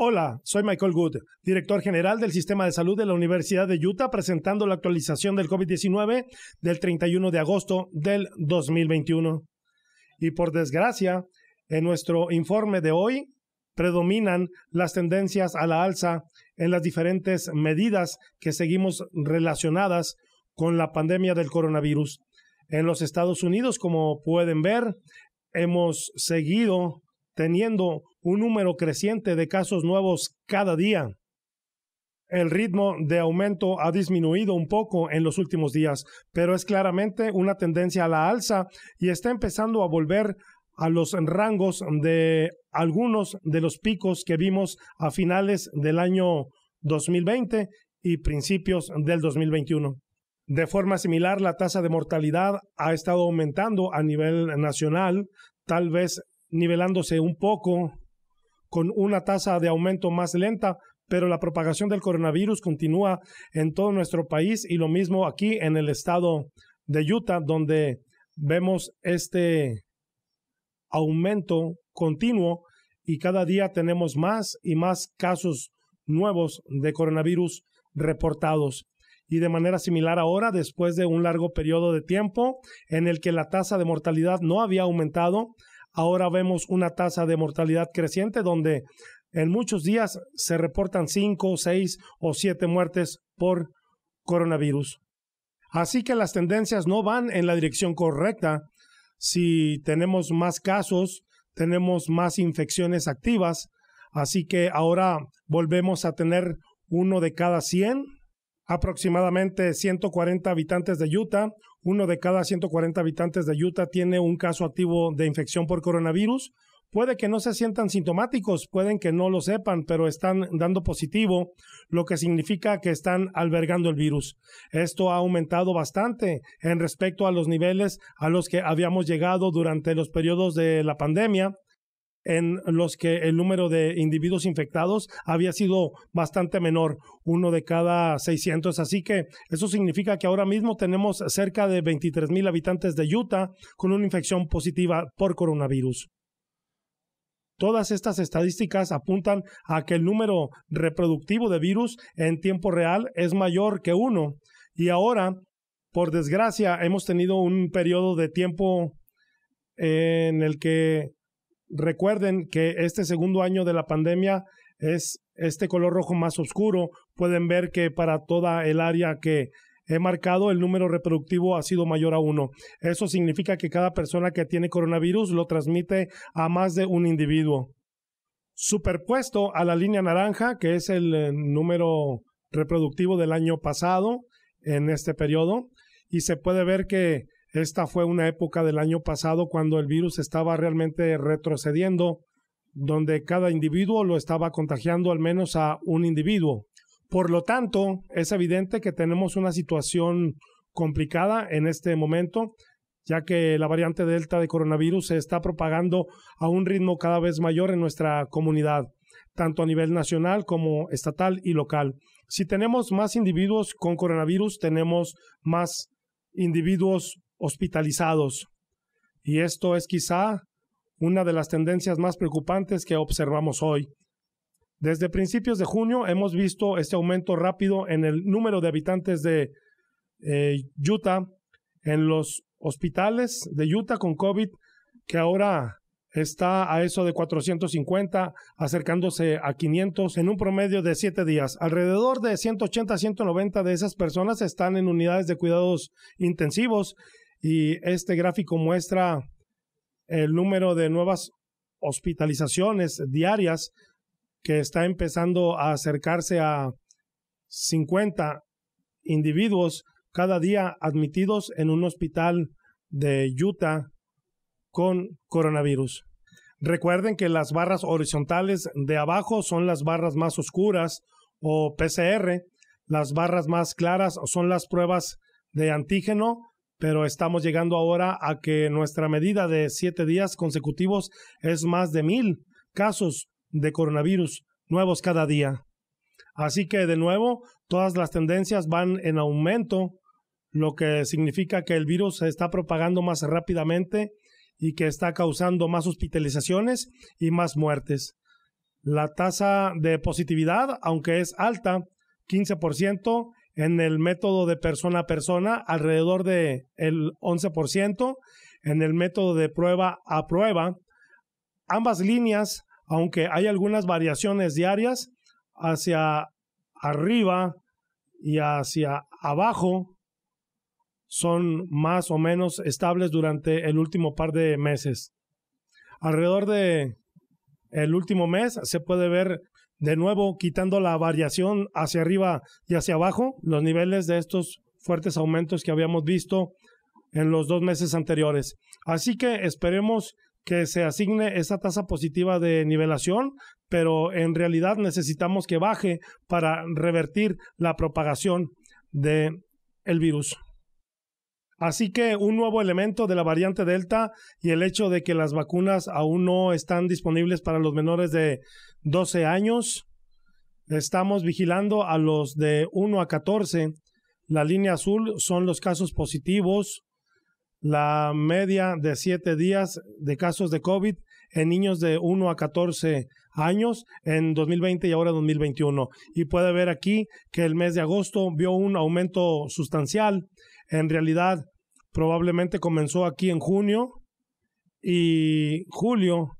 Hola, soy Michael Good, director general del Sistema de Salud de la Universidad de Utah, presentando la actualización del COVID-19 del 31 de agosto del 2021. Y por desgracia, en nuestro informe de hoy predominan las tendencias a la alza en las diferentes medidas que seguimos relacionadas con la pandemia del coronavirus. En los Estados Unidos, como pueden ver, hemos seguido teniendo un número creciente de casos nuevos cada día. El ritmo de aumento ha disminuido un poco en los últimos días, pero es claramente una tendencia a la alza y está empezando a volver a los rangos de algunos de los picos que vimos a finales del año 2020 y principios del 2021. De forma similar, la tasa de mortalidad ha estado aumentando a nivel nacional, tal vez nivelándose un poco con una tasa de aumento más lenta, pero la propagación del coronavirus continúa en todo nuestro país y lo mismo aquí en el estado de Utah, donde vemos este aumento continuo y cada día tenemos más y más casos nuevos de coronavirus reportados. Y de manera similar ahora, después de un largo periodo de tiempo en el que la tasa de mortalidad no había aumentado, Ahora vemos una tasa de mortalidad creciente donde en muchos días se reportan 5, 6 o 7 muertes por coronavirus. Así que las tendencias no van en la dirección correcta. Si tenemos más casos, tenemos más infecciones activas. Así que ahora volvemos a tener uno de cada 100, aproximadamente 140 habitantes de Utah uno de cada 140 habitantes de Utah tiene un caso activo de infección por coronavirus. Puede que no se sientan sintomáticos, pueden que no lo sepan, pero están dando positivo, lo que significa que están albergando el virus. Esto ha aumentado bastante en respecto a los niveles a los que habíamos llegado durante los periodos de la pandemia, en los que el número de individuos infectados había sido bastante menor, uno de cada 600. Así que eso significa que ahora mismo tenemos cerca de 23 mil habitantes de Utah con una infección positiva por coronavirus. Todas estas estadísticas apuntan a que el número reproductivo de virus en tiempo real es mayor que uno. Y ahora, por desgracia, hemos tenido un periodo de tiempo eh, en el que Recuerden que este segundo año de la pandemia es este color rojo más oscuro. Pueden ver que para toda el área que he marcado, el número reproductivo ha sido mayor a uno. Eso significa que cada persona que tiene coronavirus lo transmite a más de un individuo. Superpuesto a la línea naranja, que es el eh, número reproductivo del año pasado en este periodo, y se puede ver que esta fue una época del año pasado cuando el virus estaba realmente retrocediendo, donde cada individuo lo estaba contagiando al menos a un individuo. Por lo tanto, es evidente que tenemos una situación complicada en este momento, ya que la variante Delta de coronavirus se está propagando a un ritmo cada vez mayor en nuestra comunidad, tanto a nivel nacional como estatal y local. Si tenemos más individuos con coronavirus, tenemos más individuos hospitalizados. Y esto es quizá una de las tendencias más preocupantes que observamos hoy. Desde principios de junio hemos visto este aumento rápido en el número de habitantes de eh, Utah en los hospitales de Utah con COVID, que ahora está a eso de 450, acercándose a 500 en un promedio de 7 días. Alrededor de 180 190 de esas personas están en unidades de cuidados intensivos y este gráfico muestra el número de nuevas hospitalizaciones diarias que está empezando a acercarse a 50 individuos cada día admitidos en un hospital de Utah con coronavirus. Recuerden que las barras horizontales de abajo son las barras más oscuras o PCR, las barras más claras son las pruebas de antígeno pero estamos llegando ahora a que nuestra medida de siete días consecutivos es más de mil casos de coronavirus nuevos cada día. Así que de nuevo, todas las tendencias van en aumento, lo que significa que el virus se está propagando más rápidamente y que está causando más hospitalizaciones y más muertes. La tasa de positividad, aunque es alta, 15%, en el método de persona a persona alrededor del el 11%, en el método de prueba a prueba. Ambas líneas, aunque hay algunas variaciones diarias, hacia arriba y hacia abajo son más o menos estables durante el último par de meses. Alrededor de el último mes se puede ver de nuevo quitando la variación hacia arriba y hacia abajo, los niveles de estos fuertes aumentos que habíamos visto en los dos meses anteriores. Así que esperemos que se asigne esa tasa positiva de nivelación, pero en realidad necesitamos que baje para revertir la propagación del el virus. Así que un nuevo elemento de la variante Delta y el hecho de que las vacunas aún no están disponibles para los menores de 12 años. Estamos vigilando a los de 1 a 14. La línea azul son los casos positivos. La media de 7 días de casos de COVID en niños de 1 a 14 años en 2020 y ahora 2021. Y puede ver aquí que el mes de agosto vio un aumento sustancial en realidad, probablemente comenzó aquí en junio y julio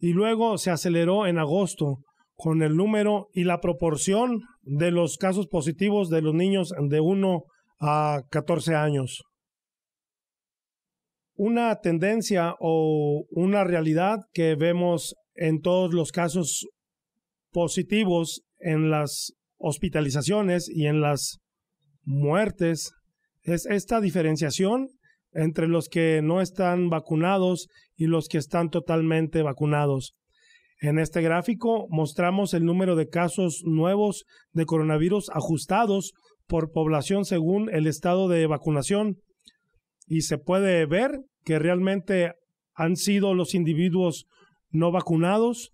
y luego se aceleró en agosto con el número y la proporción de los casos positivos de los niños de 1 a 14 años. Una tendencia o una realidad que vemos en todos los casos positivos en las hospitalizaciones y en las muertes es esta diferenciación entre los que no están vacunados y los que están totalmente vacunados. En este gráfico mostramos el número de casos nuevos de coronavirus ajustados por población según el estado de vacunación y se puede ver que realmente han sido los individuos no vacunados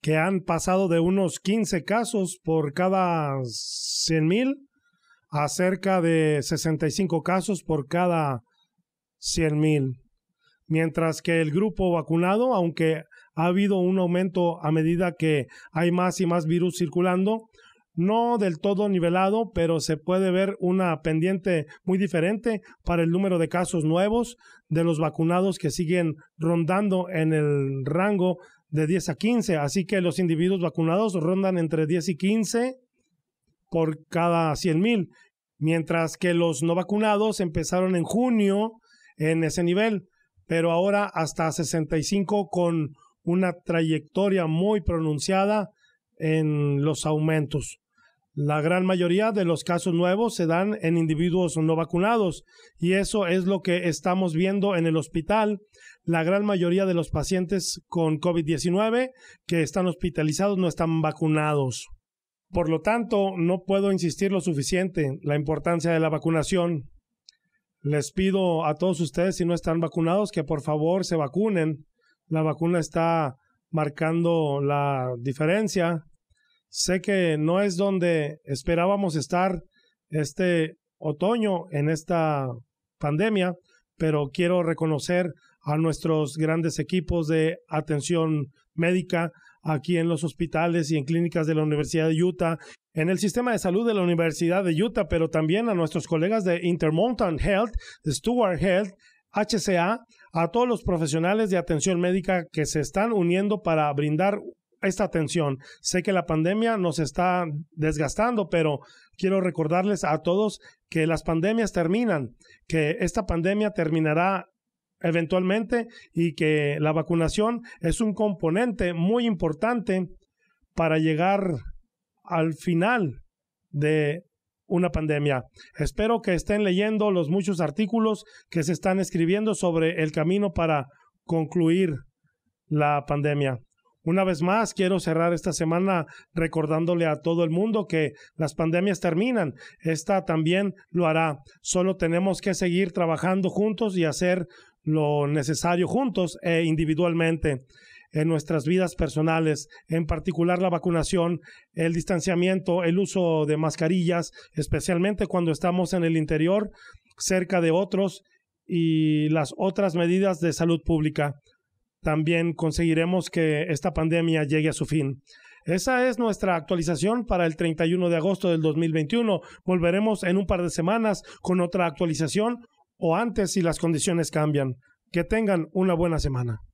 que han pasado de unos 15 casos por cada 100,000 a cerca de 65 casos por cada 100.000, mientras que el grupo vacunado, aunque ha habido un aumento a medida que hay más y más virus circulando, no del todo nivelado, pero se puede ver una pendiente muy diferente para el número de casos nuevos de los vacunados que siguen rondando en el rango de 10 a 15. Así que los individuos vacunados rondan entre 10 y 15 por cada 100,000. mil, mientras que los no vacunados empezaron en junio en ese nivel, pero ahora hasta 65 con una trayectoria muy pronunciada en los aumentos. La gran mayoría de los casos nuevos se dan en individuos no vacunados y eso es lo que estamos viendo en el hospital. La gran mayoría de los pacientes con COVID-19 que están hospitalizados no están vacunados. Por lo tanto, no puedo insistir lo suficiente la importancia de la vacunación. Les pido a todos ustedes, si no están vacunados, que por favor se vacunen. La vacuna está marcando la diferencia. Sé que no es donde esperábamos estar este otoño en esta pandemia, pero quiero reconocer a nuestros grandes equipos de atención médica aquí en los hospitales y en clínicas de la Universidad de Utah, en el sistema de salud de la Universidad de Utah, pero también a nuestros colegas de Intermountain Health, de Health, HCA, a todos los profesionales de atención médica que se están uniendo para brindar esta atención. Sé que la pandemia nos está desgastando, pero quiero recordarles a todos que las pandemias terminan, que esta pandemia terminará eventualmente y que la vacunación es un componente muy importante para llegar al final de una pandemia. Espero que estén leyendo los muchos artículos que se están escribiendo sobre el camino para concluir la pandemia. Una vez más, quiero cerrar esta semana recordándole a todo el mundo que las pandemias terminan. Esta también lo hará. Solo tenemos que seguir trabajando juntos y hacer lo necesario juntos e individualmente en nuestras vidas personales, en particular la vacunación, el distanciamiento, el uso de mascarillas, especialmente cuando estamos en el interior, cerca de otros y las otras medidas de salud pública. También conseguiremos que esta pandemia llegue a su fin. Esa es nuestra actualización para el 31 de agosto del 2021. Volveremos en un par de semanas con otra actualización o antes si las condiciones cambian. Que tengan una buena semana.